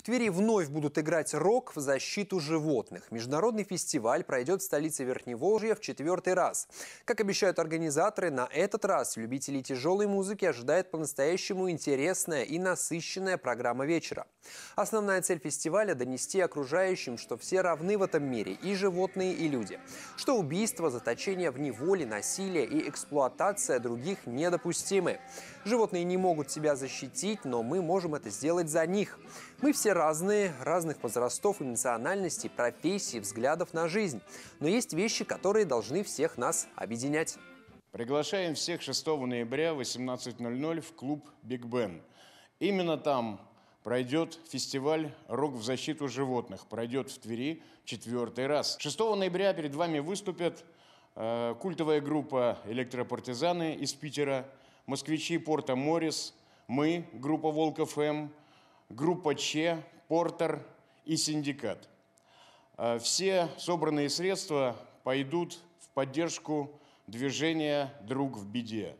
В Твери вновь будут играть рок в защиту животных. Международный фестиваль пройдет в столице Верхневолжья в четвертый раз. Как обещают организаторы, на этот раз любителей тяжелой музыки ожидает по-настоящему интересная и насыщенная программа вечера. Основная цель фестиваля – донести окружающим, что все равны в этом мире – и животные, и люди. Что убийство, заточение в неволе, насилие и эксплуатация других недопустимы. Животные не могут себя защитить, но мы можем это сделать за них. Мы все все разные, разных возрастов, и национальностей, профессий, взглядов на жизнь. Но есть вещи, которые должны всех нас объединять. Приглашаем всех 6 ноября в 18.00 в клуб «Биг Бен». Именно там пройдет фестиваль «Рок в защиту животных». Пройдет в Твери четвертый раз. 6 ноября перед вами выступят э, культовая группа «Электропартизаны» из Питера, москвичи «Порта Морис», мы, группа Волков М группа Ч, Портер и Синдикат. Э, все собранные средства пойдут в поддержку движения «Друг в беде».